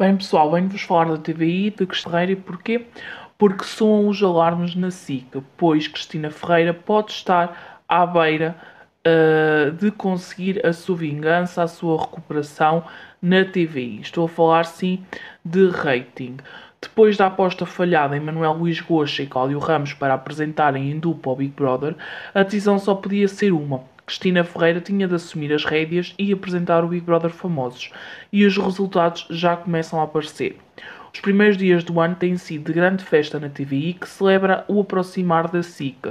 Bem pessoal, venho-vos falar da TVI, de Cristina Ferreira e porquê? Porque soam os alarmes na SICA, pois Cristina Ferreira pode estar à beira uh, de conseguir a sua vingança, a sua recuperação na TVI. Estou a falar sim de rating. Depois da aposta falhada em Manuel Luís Goxa e Cláudio Ramos para apresentarem em dupla ao Big Brother, a decisão só podia ser uma Cristina Ferreira tinha de assumir as rédeas e apresentar o Big Brother Famosos, e os resultados já começam a aparecer. Os primeiros dias do ano têm sido de grande festa na TVI que celebra o aproximar da SIC,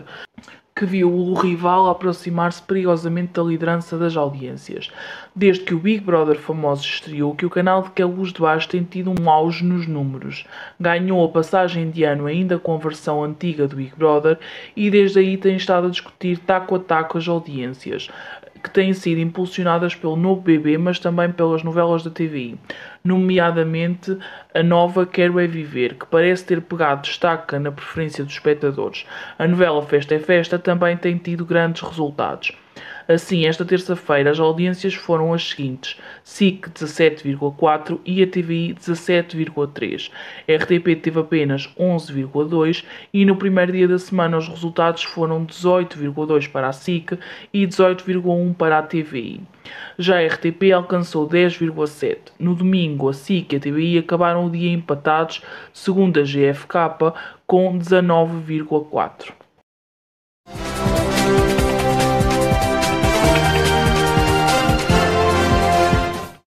que viu o rival aproximar-se perigosamente da liderança das audiências. Desde que o Big Brother famoso estreou, que o canal de Queluz de Baixo tem tido um auge nos números. Ganhou a passagem de ano ainda com a versão antiga do Big Brother e desde aí tem estado a discutir taco a taco as audiências que têm sido impulsionadas pelo novo bebê, mas também pelas novelas da TVI, nomeadamente a nova Quero é Viver, que parece ter pegado destaque na preferência dos espectadores. A novela Festa é Festa também tem tido grandes resultados. Assim, esta terça-feira as audiências foram as seguintes: SIC 17,4 e a TVI 17,3. RTP teve apenas 11,2 e no primeiro dia da semana os resultados foram 18,2 para a SIC e 18,1 para a TVI. Já a RTP alcançou 10,7. No domingo, a SIC e a TVI acabaram o dia empatados, segundo a GFK, com 19,4.